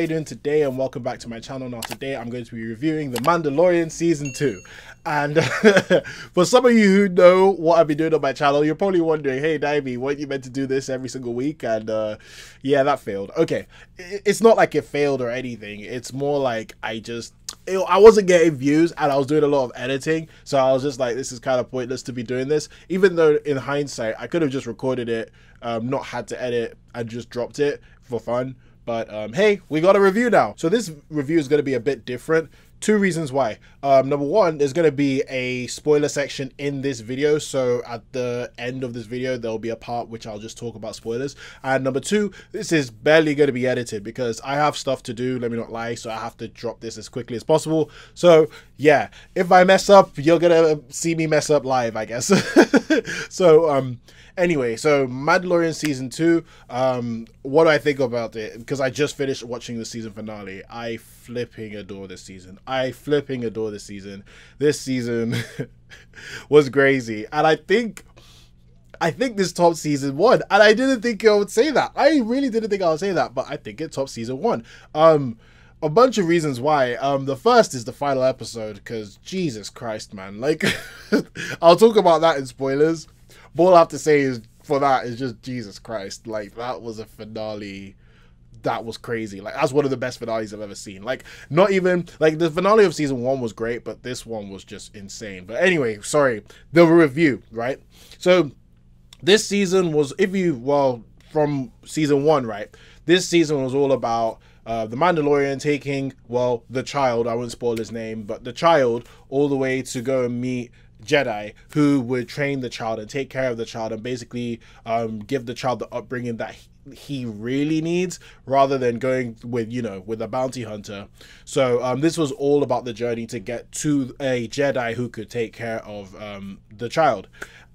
you doing today and welcome back to my channel. Now today I'm going to be reviewing The Mandalorian Season 2. And for some of you who know what I've been doing on my channel, you're probably wondering, hey Davey, weren't you meant to do this every single week? And uh, yeah, that failed. Okay, it's not like it failed or anything. It's more like I just I wasn't getting views and I was doing a lot of editing, so I was just like, this is kind of pointless to be doing this. Even though in hindsight, I could have just recorded it, um, not had to edit, and just dropped it for fun. But um, hey, we got a review now. So this review is going to be a bit different. Two reasons why. Um, number one, there's going to be a spoiler section in this video. So at the end of this video, there'll be a part which I'll just talk about spoilers. And number two, this is barely going to be edited because I have stuff to do. Let me not lie. So I have to drop this as quickly as possible. So yeah, if I mess up, you're going to see me mess up live, I guess. so um, anyway, so Mandalorian season two. Um, what do I think about it? Because I just finished watching the season finale. I flipping adore this season. I flipping adore this season. This season was crazy, and I think. I think this top season one, and I didn't think I would say that. I really didn't think I would say that, but I think it top season one. Um, a bunch of reasons why. Um, the first is the final episode because Jesus Christ, man! Like, I'll talk about that in spoilers. But all I have to say is for that is just Jesus Christ. Like, that was a finale that was crazy. Like that's one of the best finales I've ever seen. Like not even like the finale of season one was great, but this one was just insane. But anyway, sorry. The review, right? So this season was if you well from season one, right? This season was all about uh, the Mandalorian taking, well, the child, I won't spoil his name, but the child all the way to go and meet Jedi who would train the child and take care of the child and basically um, give the child the upbringing that he really needs rather than going with, you know, with a bounty hunter. So um, this was all about the journey to get to a Jedi who could take care of um, the child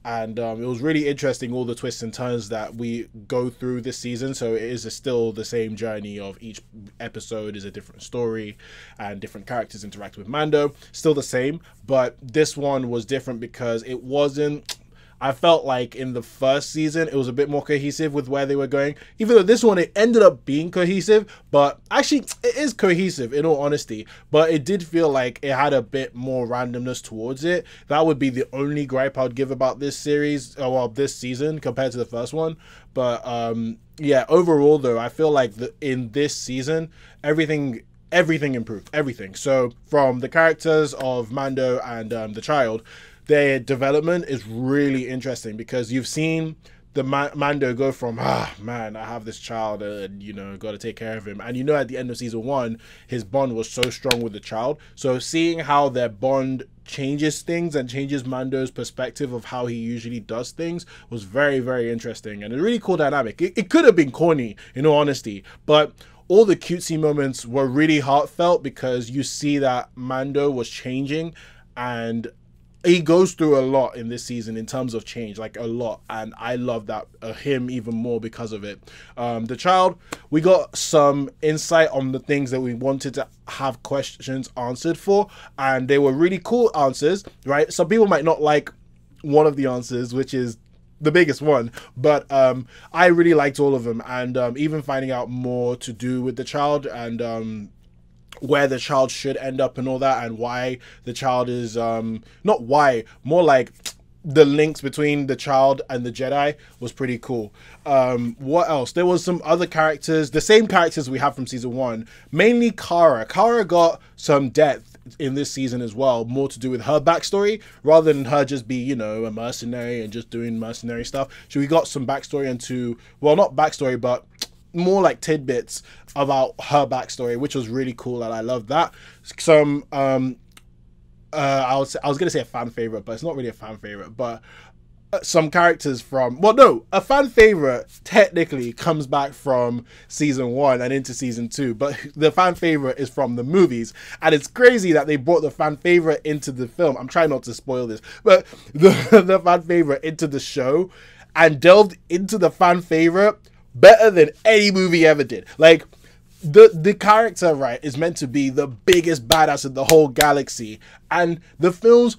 and um, it was really interesting all the twists and turns that we go through this season so it is still the same journey of each episode is a different story and different characters interact with mando still the same but this one was different because it wasn't I felt like in the first season it was a bit more cohesive with where they were going. Even though this one it ended up being cohesive, but actually it is cohesive in all honesty. But it did feel like it had a bit more randomness towards it. That would be the only gripe I'd give about this series, or uh, well, this season compared to the first one. But um, yeah, overall though, I feel like the, in this season everything everything improved, everything. So from the characters of Mando and um, the child their development is really interesting because you've seen the Ma- Mando go from ah man, I have this child and you know got to take care of him, and you know at the end of season one, his bond was so strong with the child. So seeing how their bond changes things and changes Mando's perspective of how he usually does things was very very interesting and a really cool dynamic. It, it could have been corny, in all honesty, but all the cutesy moments were really heartfelt because you see that Mando was changing and he goes through a lot in this season in terms of change, like a lot, and I love that uh, him even more because of it. Um, the child, we got some insight on the things that we wanted to have questions answered for, and they were really cool answers, right? Some people might not like one of the answers, which is the biggest one but um i really liked all of them and um even finding out more to do with the child and um where the child should end up and all that and why the child is um not why more like the links between the child and the Jedi was pretty cool. Um, what else? There was some other characters, the same characters we have from season one, mainly Kara. Kara got some depth in this season as well, more to do with her backstory rather than her just be, you know, a mercenary and just doing mercenary stuff. So we got some backstory into, well, not backstory, but more like tidbits about her backstory, which was really cool, and I love that. Some um, uh, I was I was gonna say a fan favorite, but it's not really a fan favorite, but uh, some characters from well no a fan favorite technically comes back from season one and into season two but the fan favorite is from the movies and it's crazy that they brought the fan favorite into the film i'm trying not to spoil this but the, the fan favorite into the show and delved into the fan favorite better than any movie ever did. Like the the character right is meant to be the biggest badass in the whole galaxy, and the films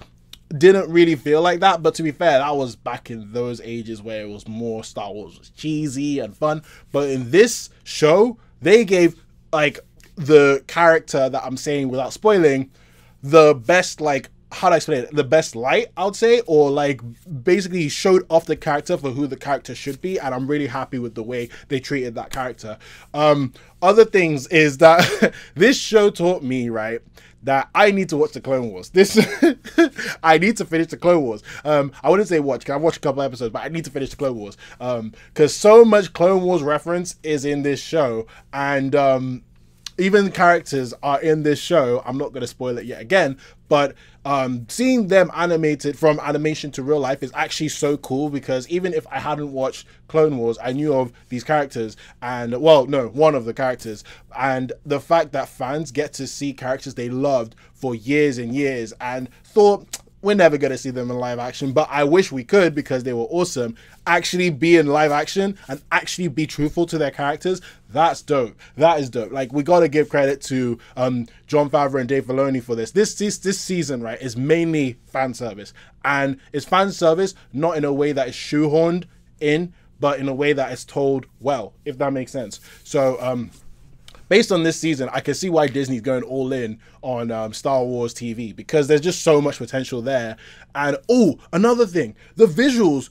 didn't really feel like that. But to be fair, that was back in those ages where it was more Star Wars was cheesy and fun. But in this show, they gave like the character that I'm saying without spoiling the best like how do I explain it? The best light, I would say, or like basically showed off the character for who the character should be, and I'm really happy with the way they treated that character. Um, other things is that this show taught me right that I need to watch the Clone Wars. This I need to finish the Clone Wars. Um, I wouldn't say watch. I've watched a couple episodes, but I need to finish the Clone Wars because um, so much Clone Wars reference is in this show, and um, even characters are in this show. I'm not going to spoil it yet again, but um, seeing them animated from animation to real life is actually so cool because even if I hadn't watched Clone Wars, I knew of these characters and, well, no, one of the characters. And the fact that fans get to see characters they loved for years and years and thought, we're never going to see them in live action, but I wish we could because they were awesome. Actually be in live action and actually be truthful to their characters. That's dope. That is dope. Like we got to give credit to um, John Favreau and Dave Filoni for this. This this this season, right, is mainly fan service, and it's fan service not in a way that is shoehorned in, but in a way that is told well, if that makes sense. So um, based on this season, I can see why Disney's going all in on um, Star Wars TV because there's just so much potential there. And oh, another thing, the visuals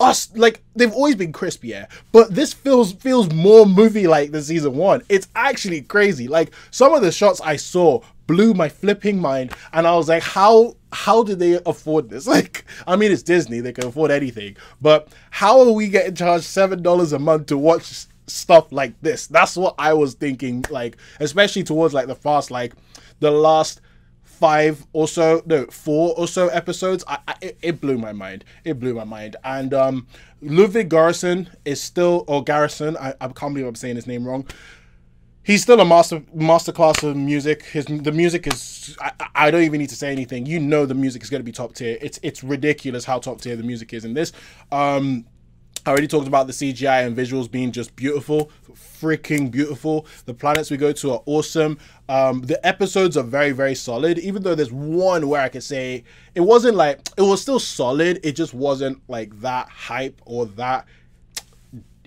us like they've always been crisp yeah but this feels feels more movie like than season one it's actually crazy like some of the shots i saw blew my flipping mind and i was like how how did they afford this like i mean it's disney they can afford anything but how are we getting charged seven dollars a month to watch stuff like this. That's what I was thinking, like, especially towards like the fast, like the last five or so, no, four or so episodes. I, I it blew my mind. It blew my mind. And um, Ludwig Garrison is still, or Garrison, I, I can't believe I'm saying his name wrong he's still a master masterclass of music. His the music is I, I, don't even need to say anything. You know the music is going to be top tier. It's it's ridiculous how top tier the music is in this. Um, I already talked about the CGI and visuals being just beautiful, freaking beautiful. The planets we go to are awesome. Um, the episodes are very, very solid, even though there's one where I could say it wasn't like, it was still solid. It just wasn't like that hype or that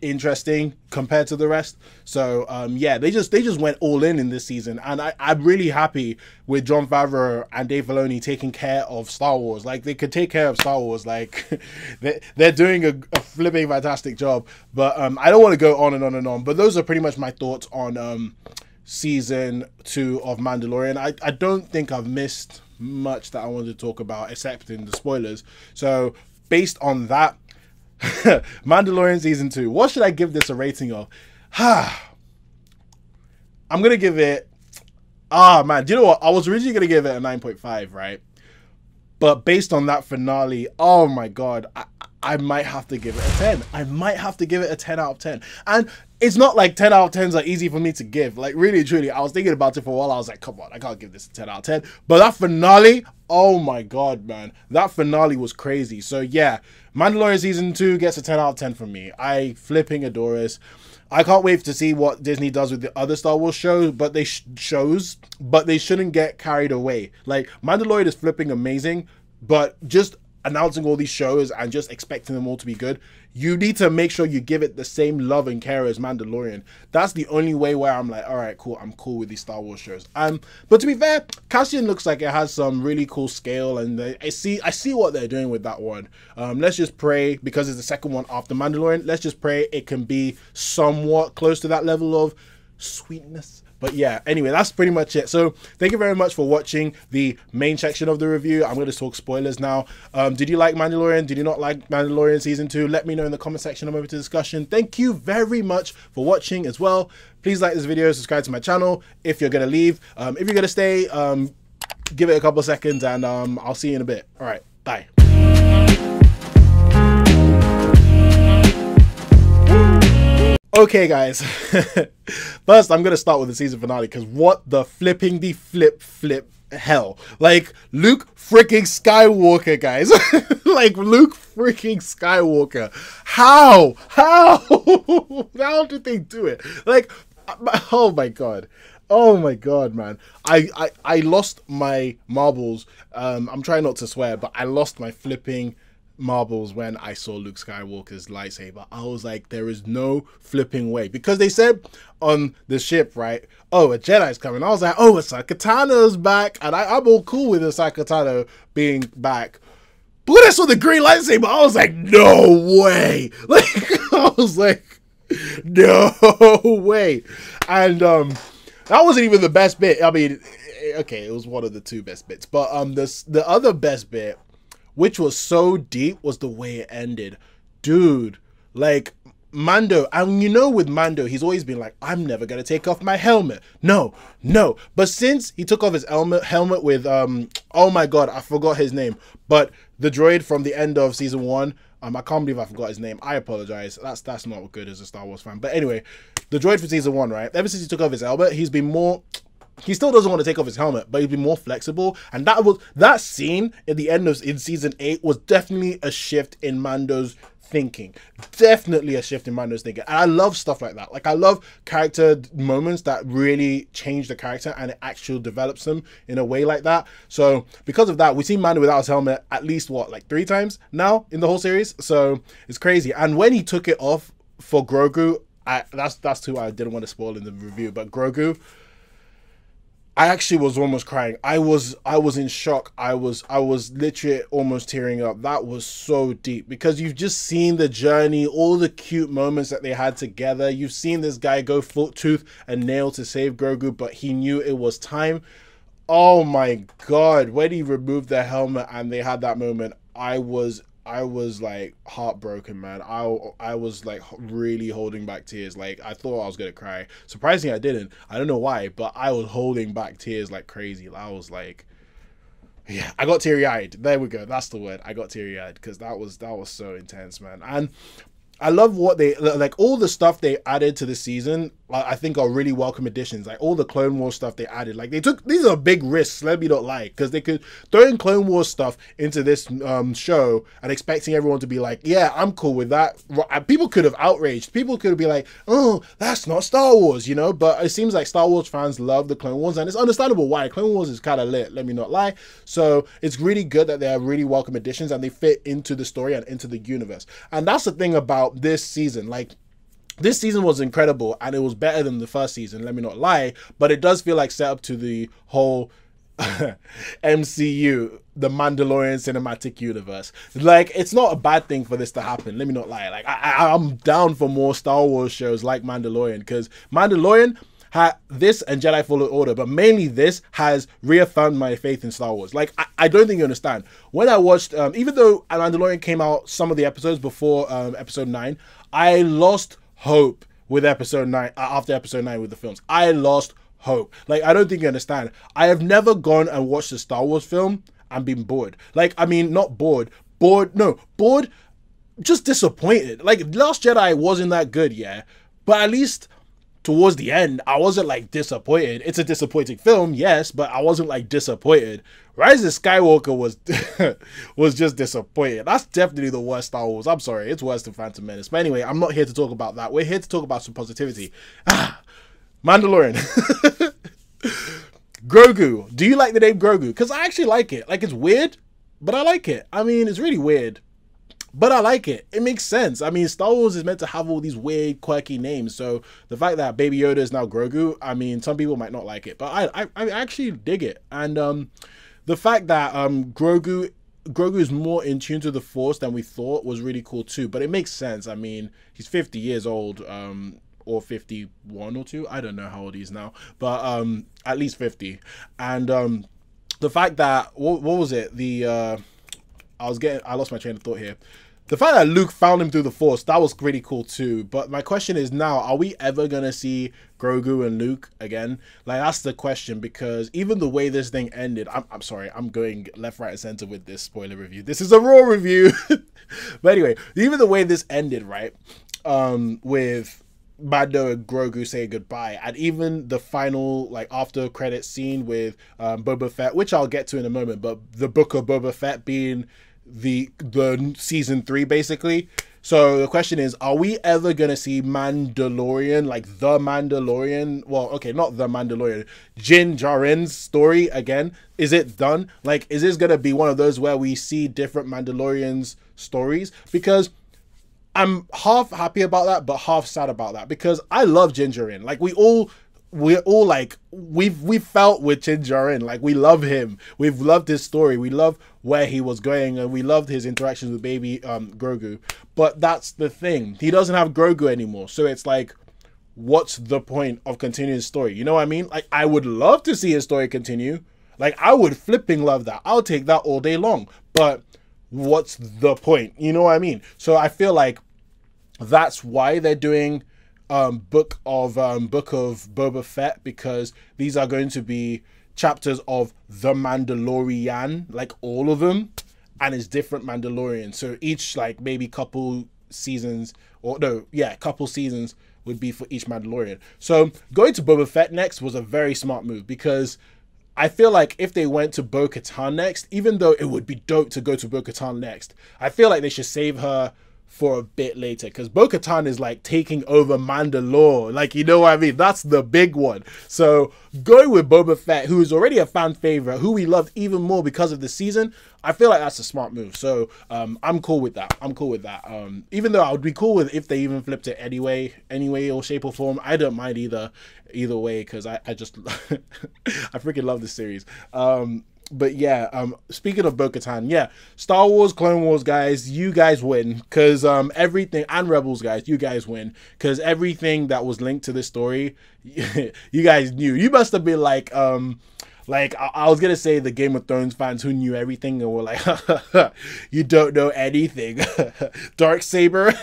interesting compared to the rest. So um, yeah, they just they just went all in in this season, and I, I'm really happy with John Favreau and Dave Filoni taking care of Star Wars. Like they could take care of Star Wars. Like they they're doing a, a, flipping fantastic job. But um, I don't want to go on and on and on. But those are pretty much my thoughts on um, season two of Mandalorian. I I don't think I've missed much that I wanted to talk about except in the spoilers. So based on that Mandalorian season two. What should I give this a rating of? Ha. I'm gonna give it. Ah oh, man, do you know what? I was originally gonna give it a 9.5, right? But based on that finale, oh my god, I, I might have to give it a 10. I might have to give it a 10 out of 10. And it's not like 10 out of 10s are easy for me to give. Like, really, truly, I was thinking about it for a while. I was like, come on, I can't give this a 10 out of 10. But that finale, oh my God, man. That finale was crazy. So, yeah, Mandalorian Season 2 gets a 10 out of 10 from me. I flipping adore it. I can't wait to see what Disney does with the other Star Wars shows, but they sh shows, but they shouldn't get carried away. Like Mandalorian is flipping amazing, but just announcing all these shows and just expecting them all to be good you need to make sure you give it the same love and care as Mandalorian. That's the only way where I'm like, all right, cool. I'm cool with these Star Wars shows. Um, but to be fair, Cassian looks like it has some really cool scale, and they, I see I see what they're doing with that one. Um, let's just pray because it's the second one after Mandalorian. Let's just pray it can be somewhat close to that level of sweetness but yeah, anyway, that's pretty much it. So thank you very much for watching the main section of the review. I'm going to talk spoilers now. Um, did you like Mandalorian? Did you not like Mandalorian Season 2? Let me know in the comment section. I'm open to discussion. Thank you very much for watching as well. Please like this video, subscribe to my channel if you're going to leave. Um, if you're going to stay, um, give it a couple seconds and um, I'll see you in a bit. All right, bye. Okay, guys. First, I'm going to start with the season finale because what the flipping the flip flip hell. Like, Luke freaking Skywalker, guys. like, Luke freaking Skywalker. How? How? How did they do it? Like, oh my god. Oh my god, man! I, I I lost my marbles. Um, I'm trying not to swear, but I lost my flipping marbles when I saw Luke Skywalker's lightsaber. I was like, there is no flipping way. Because they said on the ship, right? Oh, a Jedi's coming. I was like, oh, a Katana's back. And I, am all cool with a Sakatana being back. But when I saw the green lightsaber, I was like, no way. Like, I was like, no way. And um, that wasn't even the best bit. I mean, eh, okay, it was one of the two best bits. But um, the other best bit which was so deep, was the way it ended. Dude, like Mando, and you know, with Mando, he's always been like, I'm never gonna take off my helmet. No, no. But since he took off his helmet, helmet with um, oh my god, I forgot his name. But the droid from the end of season one, um, I can't believe I forgot his name. I apologize. That's that's not good as a Star Wars fan. But anyway, the droid for season one, right? Ever since he took off his helmet, he's been more he still doesn't want to take off his helmet, but he'd be more flexible. And that was that scene at the end of in season eight was definitely a shift in Mando's thinking. Definitely a shift in Mando's thinking. And I love stuff like that. Like I love character moments that really change the character and it actually develops them in a way like that. So because of that, we've seen Mando without his helmet at least what, like three times now in the whole series. So it's crazy. And when he took it off for Grogu, I, that's that's who I didn't want to spoil in the review, but Grogu I actually was almost crying. I was I was in shock. I was I was literally almost tearing up. That was so deep because you've just seen the journey, all the cute moments that they had together. You've seen this guy go full tooth and nail to save Grogu, but he knew it was time. Oh my god, when he removed the helmet and they had that moment, I was I was like heartbroken, man. I I was like really holding back tears. Like I thought I was gonna cry. Surprisingly, I didn't. I don't know why, but I was holding back tears like crazy. I was like, yeah, I got teary eyed. There we go. That's the word. I got teary eyed because that was that was so intense, man. And I love what they like all the stuff they added to the season like, I think are really welcome additions. Like all the Clone Wars stuff they added, like they took these are big risks. Let me not lie, because they could throw in Clone Wars stuff into this um, show and expecting everyone to be like, "Yeah, I'm cool with that." Uh, people could have outraged. People could be like, "Oh, that's not Star Wars," you know. But it seems like Star Wars fans love the Clone Wars, and it's understandable why. Clone Wars is kind of lit. Let me not lie. So it's really good that they are really welcome additions and they fit into the story and into the universe. And that's the thing about this season, like this season was incredible and it was better than the first season let me not lie but it does feel like set up to the whole MCU, the Mandalorian cinematic universe. Like, it's not a bad thing for this to happen. Let me not lie. Like, I, am down for more Star Wars shows like Mandalorian because Mandalorian. had this and Jedi Fallen Order, but mainly this has reaffirmed my faith in Star Wars. Like, I, I don't think you understand. When I watched, um, even though Mandalorian came out some of the episodes before um, episode 9, I lost hope with episode nine uh, after episode nine with the films. I lost hope. Like I don't think you understand. I have never gone and watched a Star Wars film and been bored. Like I mean, not bored, bored. No, bored. Just disappointed. Like Last Jedi wasn't that good, yeah. But at least towards the end, I wasn't like disappointed. It's a disappointing film, yes, but I wasn't like disappointed. Rise of Skywalker was was just disappointed. That's definitely the worst Star Wars. I'm sorry, it's worse than Phantom Menace. But anyway, I'm not here to talk about that. We're here to talk about some positivity. Ah, Mandalorian. Grogu. Do you like the name Grogu? Because I actually like it. Like it's weird, but I like it. I mean, it's really weird but I like it. It makes sense. I mean, Star Wars is meant to have all these weird, quirky names. So the fact that Baby Yoda is now Grogu, I mean, some people might not like it, but I, I, I actually dig it. And um, the fact that um, Grogu Grogu is more in tune to the Force than we thought was really cool too. But it makes sense. I mean, he's 50 years old, um, or 51 or two. I don't know how old he is now, but um, at least 50. And um, the fact that what, what was it? The uh, I was getting I lost my train of thought here the fact that Luke found him through the Force, that was pretty cool too. But my question is now, are we ever going to see Grogu and Luke again? Like, that's the question because even the way this thing ended, I'm, I'm sorry, I'm going left, right, and center with this spoiler review. This is a raw review. but anyway, even the way this ended, right? Um, with Mando and Grogu say goodbye, and even the final like after credit scene with um, Boba Fett, which I'll get to in a moment, but the book of Boba Fett being the the season three basically. So the question is, are we ever gonna see Mandalorian, like the Mandalorian? Well, okay, not the Mandalorian, Jin Jarin's story again. Is it done? Like, is this gonna be one of those where we see different Mandalorians stories? Because I'm half happy about that, but half sad about that because I love Jin Jaren. Like we all we're all like we've we felt with Chin Jarin. Like we love him. We've loved his story. We love where he was going, and we loved his interactions with baby um, Grogu. But that's the thing. He doesn't have Grogu anymore. So it's like what's the point of continuing his story? You know what I mean? Like I would love to see his story continue. Like I would flipping love that. I'll take that all day long. But what's the point? You know what I mean? So I feel like that's why they're doing um, book of um, book of Boba Fett because these are going to be chapters of the Mandalorian, like all of them, and it's different Mandalorian. So each like maybe couple seasons or no, yeah, couple seasons would be for each Mandalorian. So going to Boba Fett next was a very smart move because I feel like if they went to Bo Katan next, even though it would be dope to go to Bo Katan next, I feel like they should save her for a bit later because Bo Katan is like taking over Mandalore. Like, you know what I mean? That's the big one. So, going with Boba Fett, who is already a fan favorite, who we loved even more because of the season, I feel like that's a smart move. So, um, I'm cool with that. I'm cool with that. Um, even though I would be cool with if they even flipped it anyway, anyway, or shape or form. I don't mind either, either way because I, I just, I freaking love this series. Um, but yeah, um, speaking of bo yeah, Star Wars, Clone Wars, guys, you guys win, cause um, everything and Rebels, guys, you guys win, cause everything that was linked to this story, you guys knew. You must have been like, um, like I, I was gonna say the Game of Thrones fans who knew everything and were like, "You don't know anything." Dark saber,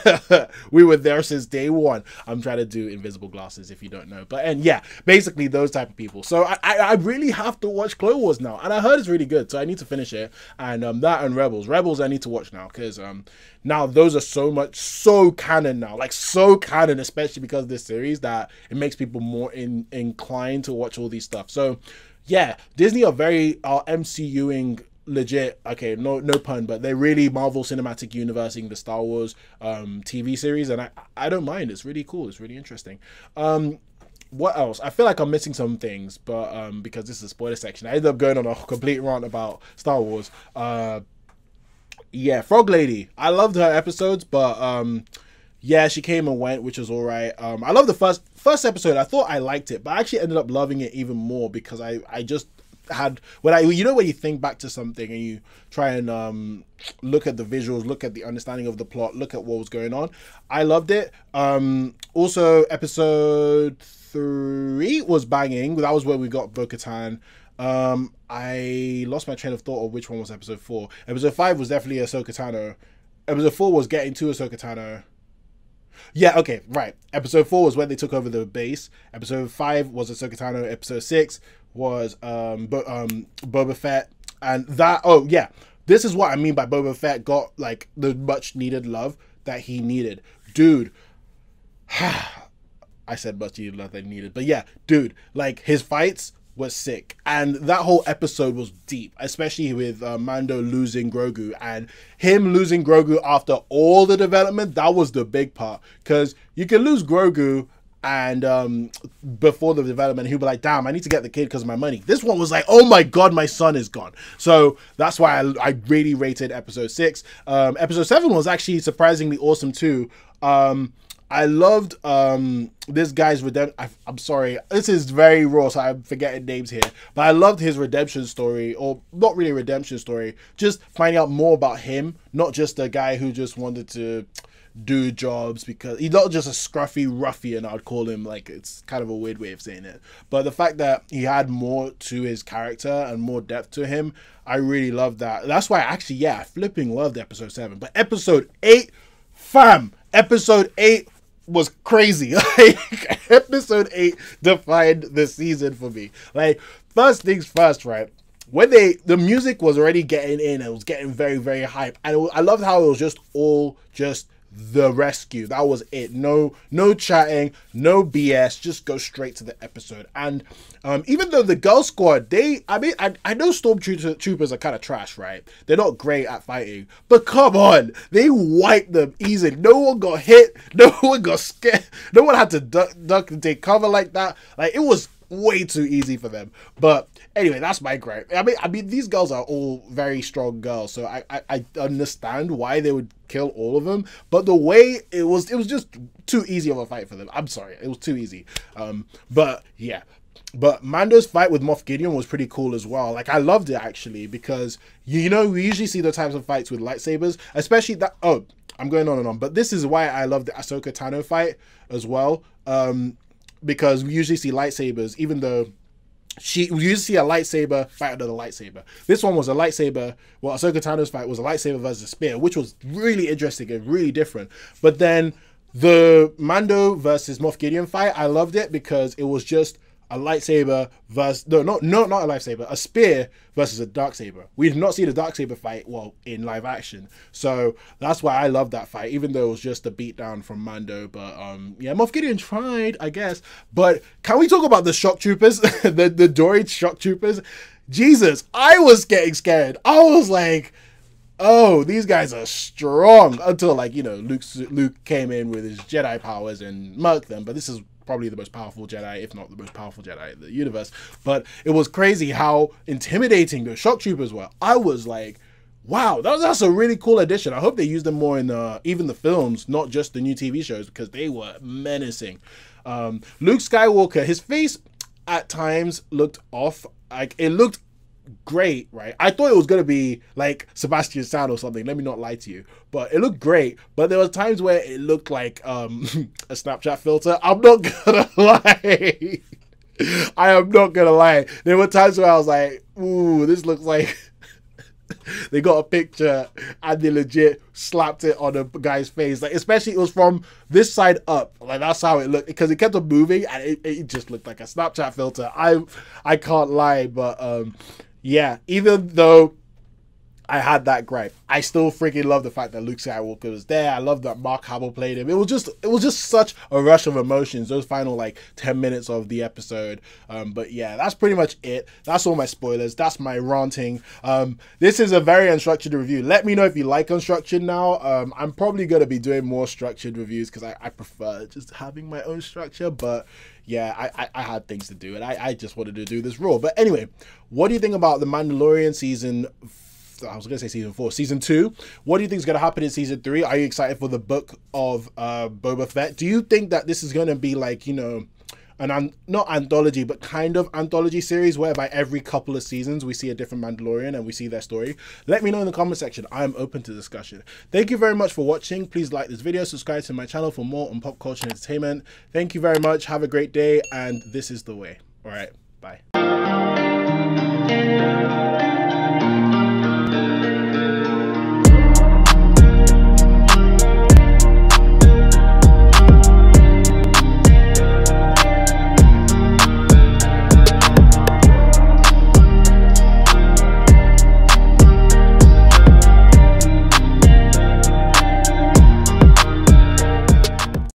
we were there since day one. I'm trying to do invisible glasses if you don't know, but and yeah, basically those type of people. So I, I, I really have to watch Clone Wars now, and I heard it's really good, so I need to finish it. And um, that and Rebels, Rebels, I need to watch now because um, now those are so much so canon now, like so canon, especially because this series that it makes people more in inclined to watch all these stuff. So yeah, Disney are very are MCUing legit okay no no pun but they're really marvel cinematic in the star wars um tv series and i i don't mind it's really cool it's really interesting um what else? I feel like I'm missing some things, but um, because this is a spoiler section, I ended up going on a complete rant about Star Wars. Uh, yeah, Frog Lady. I loved her episodes, but um, yeah, she came and went, which was all right. Um, I love the first first episode. I thought I liked it, but I actually ended up loving it even more because I I just had when I you know when you think back to something and you try and um, look at the visuals, look at the understanding of the plot, look at what was going on. I loved it. Um, also, episode three was banging. That was where we got Bo Katan. Um, I lost my train of thought of which one was episode four. Episode five was definitely Ahsoka Tano. Episode four was getting to Ahsoka Tano yeah, okay, right. Episode four was when they took over the base. Episode five was Ahsoka Tano. Episode six was um, Bo- um Boba Fett, and that. Oh yeah, this is what I mean by Boba Fett got like the much needed love that he needed, dude. I said much needed love that he needed, but yeah, dude, like his fights was sick. And that whole episode was deep, especially with uh, Mando losing Grogu and him losing Grogu after all the development. That was the big part because you can lose Grogu. And um, before the development, he'd be like, damn, I need to get the kid because of my money. This one was like, oh my God, my son is gone. So that's why I, I really rated episode six. Um, episode seven was actually surprisingly awesome too. Um, I loved um, this guy's redemption. I'm sorry, this is very raw, so I'm forgetting names here. But I loved his redemption story, or not really redemption story, just finding out more about him, not just a guy who just wanted to do jobs because he's not just a scruffy ruffian i'd call him like it's kind of a weird way of saying it but the fact that he had more to his character and more depth to him i really loved that that's why actually yeah I flipping loved episode 7 but episode 8 fam episode 8 was crazy. Like episode eight defined the season for me. Like first things first, right? When they the music was already getting in, it was getting very very hype, and it, I loved how it was just all just the rescue. That was it. No, no chatting, no BS. Just go straight to the episode. And um, even though the girl squad, they, I mean, I, I know stormtroopers are kind of trash, right? They're not great at fighting, but come on, they wiped them easy. No one got hit. No one got scared. No one had to duck, duck and take cover like that. Like it was way too easy for them. But Anyway, that's my gripe. I mean, I mean, these girls are all very strong girls, so I, I, I understand why they would kill all of them. But the way it was, it was just too easy of a fight for them. I'm sorry, it was too easy. Um, but yeah, but Mando's fight with Moff Gideon was pretty cool as well. Like I loved it actually because you know we usually see those types of fights with lightsabers, especially that. Oh, I'm going on and on, but this is why I love the Ahsoka Tano fight as well, um, because we usually see lightsabers, even though she you used to see a lightsaber fight another lightsaber. This one was a lightsaber. Well, Ahsoka Tano's fight was a lightsaber versus a spear, which was really interesting and really different. But then the Mando versus Moff Gideon fight, I loved it because it was just a lightsaber versus no, not no, not a lightsaber, a spear versus a dark saber. We have not seen a dark saber fight well in live action, so that's why I love that fight, even though it was just a beatdown from Mando. But um, yeah, Moff Gideon tried, I guess. But can we talk about the shock troopers, the the droid shock troopers? Jesus, I was getting scared. I was like oh, these guys are strong. Until like you know, Luke Luke came in with his Jedi powers and murked them. But this is probably the most powerful Jedi, if not the most powerful Jedi in the universe. But it was crazy how intimidating the shock troopers were. I was like, wow, that was, that's a really cool addition. I hope they use them more in uh, even the films, not just the new TV shows, because they were menacing. Um, Luke Skywalker, his face at times looked off. Like it looked great, right? I thought it was gonna be like Sebastian Stan or something. Let me not lie to you, but it looked great. But there were times where it looked like um, a Snapchat filter. I'm not gonna lie. I am not gonna lie. There were times where I was like, "Ooh, this looks like." they got a picture and they legit slapped it on a guy's face. Like especially it was from this side up. Like that's how it looked because it kept on moving and it, it just looked like a Snapchat filter. I I can't lie, but um, yeah, even though I had that gripe, I still freaking love the fact that Luke Skywalker was there. I love that Mark Hamill played him. It was just it was just such a rush of emotions. Those final like ten minutes of the episode. Um, but yeah, that's pretty much it. That's all my spoilers. That's my ranting. Um, this is a very unstructured review. Let me know if you like unstructured now. Um, I'm probably gonna be doing more structured reviews because I, I prefer just having my own structure. But yeah, I, I, I had things to do and I, I just wanted to do this raw. But anyway, what do you think about The Mandalorian season I was gonna say season four, season two. What do you think is gonna happen in season three? Are you excited for the book of uh, Boba Fett? Do you think that this is gonna be like you know an, an not anthology, but kind of anthology series whereby every couple of seasons we see a different Mandalorian and we see their story. Let me know in the comment section. I am open to discussion. Thank you very much for watching. Please like this video, subscribe to my channel for more on pop culture and entertainment. Thank you very much. Have a great day, and this is the way. All right, bye.